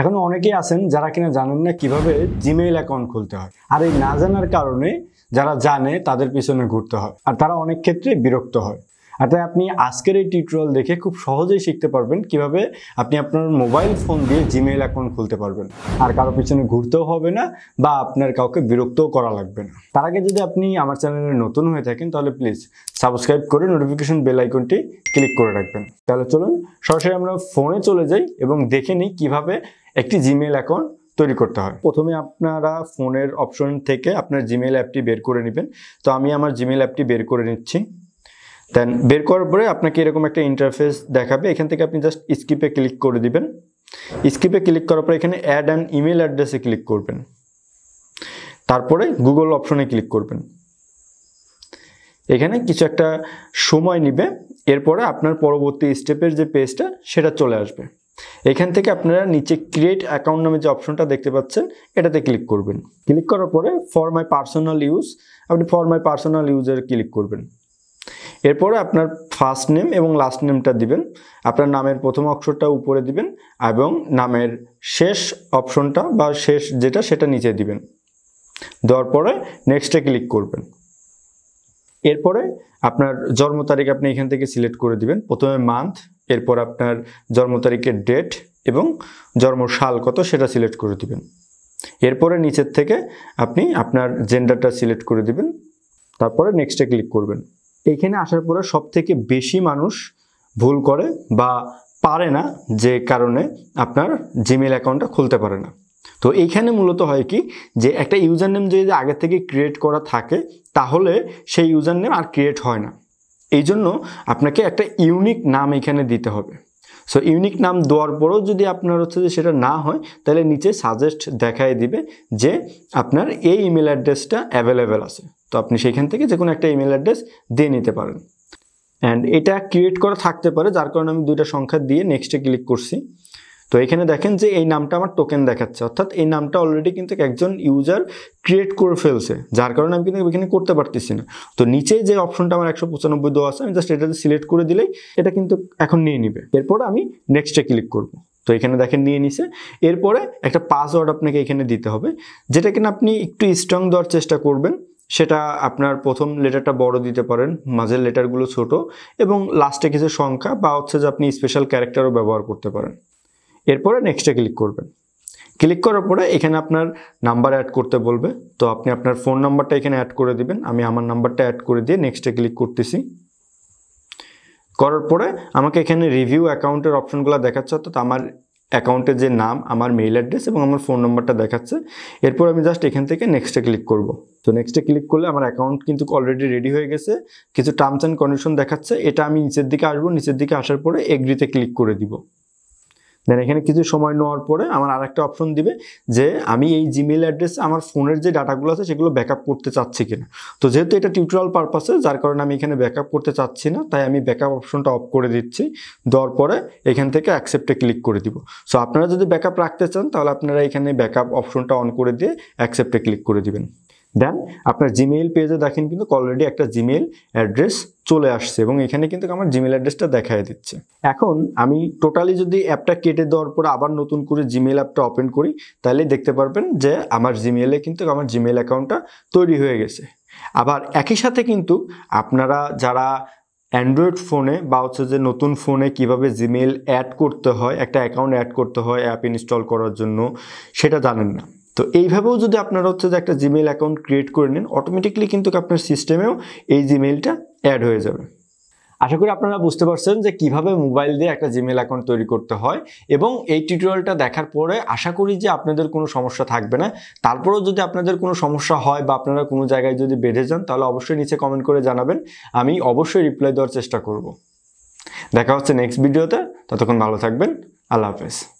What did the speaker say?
এখন অনেকেই আছেন যারা কিনা জানেন না কিভাবে জিমেইল অ্যাকাউন্ট খুলতে হয় আর এই না জানার কারণে যারা জানে তাদের পিছনে ঘুরতে হয় আর তারা অনেক ক্ষেত্রে বিরক্ত হয় আর তাই আপনি আজকের এই টিউটোরিয়াল দেখে খুব সহজেই শিখতে পারবেন কিভাবে আপনি আপনার মোবাইল ফোন দিয়ে জিমেইল অ্যাকাউন্ট খুলতে পারবেন আর কারো পিছনে ঘুরতেও হবে না বা আপনার কাউকে বিরক্তও করা লাগবে না তার আগে যদি আপনি আমার চ্যানেলে নতুন হয়ে থাকেন তাহলে প্লিজ সাবস্ক্রাইব করে নোটিফিকেশন বেল আইকনটি ক্লিক করে রাখবেন তাহলে চলুন সরাসরি আমরা ফোনে চলে যাই এবং দেখে নিই কীভাবে একটি জিমেইল অ্যাকাউন্ট তৈরি করতে হয় প্রথমে আপনারা ফোনের অপশন থেকে আপনার জিমেইল অ্যাপটি বের করে নেবেন তো আমি আমার জিমেইল অ্যাপটি বের করে নিচ্ছি দেন বের করার পরে আপনাকে এরকম একটা ইন্টারফেস দেখাবে এখান থেকে আপনি জাস্ট স্কিপে ক্লিক করে দিবেন স্কিপে ক্লিক করার পরে এখানে অ্যাড অ্যান্ড ইমেল অ্যাড্রেসে ক্লিক করবেন তারপরে গুগল অপশনে ক্লিক করবেন এখানে কিছু একটা সময় নিবে এরপরে আপনার পরবর্তী স্টেপের যে পেজটা সেটা চলে আসবে এখান থেকে আপনারা নিচে ক্রিয়েট অ্যাকাউন্ট নামে যে অপশনটা দেখতে পাচ্ছেন এটাতে ক্লিক করবেন ক্লিক করার পরে ফর মাই পার্সোনাল ইউজ আপনি ফর মাই পার্সোনাল ইউজের ক্লিক করবেন এরপর আপনার ফার্স্ট নেম এবং লাস্ট নেমটা দিবেন আপনার নামের প্রথম অক্ষরটা উপরে দিবেন এবং নামের শেষ অপশনটা বা শেষ যেটা সেটা নিচে দিবেন দেওয়ার পরে নেক্সটে ক্লিক করবেন এরপরে আপনার জন্ম তারিখ আপনি এখান থেকে সিলেক্ট করে দিবেন প্রথমে মান্থ এরপর আপনার জন্ম তারিখের ডেট এবং জন্ম সাল কত সেটা সিলেক্ট করে দিবেন এরপরে নিচের থেকে আপনি আপনার জেন্ডারটা সিলেক্ট করে দিবেন তারপরে নেক্সটে ক্লিক করবেন এখানে আসার পরে সব থেকে বেশি মানুষ ভুল করে বা পারে না যে কারণে আপনার জিমেল অ্যাকাউন্টটা খুলতে পারে না তো এইখানে মূলত হয় কি যে একটা ইউজার নেম যদি আগে থেকে ক্রিয়েট করা থাকে তাহলে সেই ইউজার নেম আর ক্রিয়েট হয় না এই জন্য আপনাকে একটা ইউনিক নাম এখানে দিতে হবে সো ইউনিক নাম দেওয়ার পরেও যদি আপনার হচ্ছে যে সেটা না হয় তাহলে নিচে সাজেস্ট দেখায় দিবে যে আপনার এই ইমেল অ্যাড্রেসটা অ্যাভেলেবেল আছে তো আপনি সেইখান থেকে যে কোনো একটা ইমেল অ্যাড্রেস দিয়ে নিতে পারেন অ্যান্ড এটা ক্রিয়েট করা থাকতে পারে যার কারণে আমি দুইটা সংখ্যা দিয়ে নেক্সটে ক্লিক করছি তো এখানে দেখেন যে এই নামটা আমার টোকেন দেখাচ্ছে অর্থাৎ এই নামটা অলরেডি কিন্তু একজন ইউজার ক্রিয়েট করে ফেলছে যার কারণে আমি কিন্তু এখানে করতে পারতেছি না তো নিচে যে অপশনটা আমার একশো পঁচানব্বই দেওয়া আছে আমি জাস্ট এটাতে সিলেক্ট করে দিলেই এটা কিন্তু এখন নিয়ে নিবে এরপর আমি নেক্সটে ক্লিক করব তো এখানে দেখেন নিয়ে নিছে এরপরে একটা পাসওয়ার্ড আপনাকে এখানে দিতে হবে যেটা কিনা আপনি একটু স্ট্রং দেওয়ার চেষ্টা করবেন সেটা আপনার প্রথম লেটারটা বড় দিতে পারেন মাঝের লেটারগুলো ছোট এবং লাস্টে কিছু সংখ্যা বা হচ্ছে যে আপনি স্পেশাল ক্যারেক্টারও ব্যবহার করতে পারেন এরপরে নেক্সটে ক্লিক করবেন ক্লিক করার পরে এখানে আপনার নাম্বার অ্যাড করতে বলবে তো আপনি আপনার ফোন নাম্বারটা এখানে অ্যাড করে দিবেন আমি আমার নাম্বারটা অ্যাড করে দিয়ে নেক্সটে ক্লিক করতেছি করার পরে আমাকে এখানে রিভিউ অ্যাকাউন্টের অপশনগুলো দেখাচ্ছে অর্থাৎ আমার অ্যাকাউন্টের যে নাম আমার মেইল অ্যাড্রেস এবং আমার ফোন নম্বরটা দেখাচ্ছে এরপর আমি জাস্ট এখান থেকে নেক্সটে ক্লিক করব তো নেক্সটে ক্লিক করলে আমার অ্যাকাউন্ট কিন্তু অলরেডি রেডি হয়ে গেছে কিছু টার্মস অ্যান্ড কন্ডিশন দেখাচ্ছে এটা আমি নিচের দিকে আসবো নিচের দিকে আসার পরে এগ্রিতে ক্লিক করে দিব দেন এখানে কিছু সময় নেওয়ার পরে আমার আর একটা অপশন দিবে যে আমি এই জিমেল অ্যাড্রেসে আমার ফোনের যে ডাটাগুলো আছে সেগুলো ব্যাকআপ করতে চাচ্ছি কিনা তো যেহেতু এটা টিউটোরিয়াল পারপাসে যার কারণে আমি এখানে ব্যাকআপ করতে চাচ্ছি না তাই আমি ব্যাকআপ অপশনটা অফ করে দিচ্ছি দেওয়ার পরে এখান থেকে অ্যাকসেপ্টে ক্লিক করে দিব সো আপনারা যদি ব্যাকআপ রাখতে চান তাহলে আপনারা এখানে ব্যাকআপ অপশনটা অন করে দিয়ে অ্যাকসেপ্টে ক্লিক করে দিবেন দেন আপনার জিমেইল পেজে দেখেন কিন্তু অলরেডি একটা জিমেইল অ্যাড্রেস চলে আসছে এবং এখানে কিন্তু আমার জিমেল অ্যাড্রেসটা দেখায় দিচ্ছে এখন আমি টোটালি যদি অ্যাপটা কেটে দেওয়ার পর আবার নতুন করে জিমেল অ্যাপটা ওপেন করি তাহলে দেখতে পারবেন যে আমার জিমেলে কিন্তু আমার জিমেল অ্যাকাউন্টটা তৈরি হয়ে গেছে আবার একই সাথে কিন্তু আপনারা যারা অ্যান্ড্রয়েড ফোনে বা হচ্ছে যে নতুন ফোনে কিভাবে জিমেল অ্যাড করতে হয় একটা অ্যাকাউন্ট অ্যাড করতে হয় অ্যাপ ইনস্টল করার জন্য সেটা জানেন না তো এইভাবেও যদি আপনারা হচ্ছে যে একটা জিমেল অ্যাকাউন্ট ক্রিয়েট করে নেন অটোমেটিকলি কিন্তু আপনার সিস্টেমেও এই জিমেলটা অ্যাড হয়ে যাবে আশা করি আপনারা বুঝতে পারছেন যে কিভাবে মোবাইল দিয়ে একটা জিমেল অ্যাকাউন্ট তৈরি করতে হয় এবং এই টিউটোরিয়ালটা দেখার পরে আশা করি যে আপনাদের কোনো সমস্যা থাকবে না তারপরেও যদি আপনাদের কোনো সমস্যা হয় বা আপনারা কোনো জায়গায় যদি বেঁধে যান তাহলে অবশ্যই নিচে কমেন্ট করে জানাবেন আমি অবশ্যই রিপ্লাই দেওয়ার চেষ্টা করব দেখা হচ্ছে নেক্সট ভিডিওতে ততক্ষণ ভালো থাকবেন আল্লাহ হাফেজ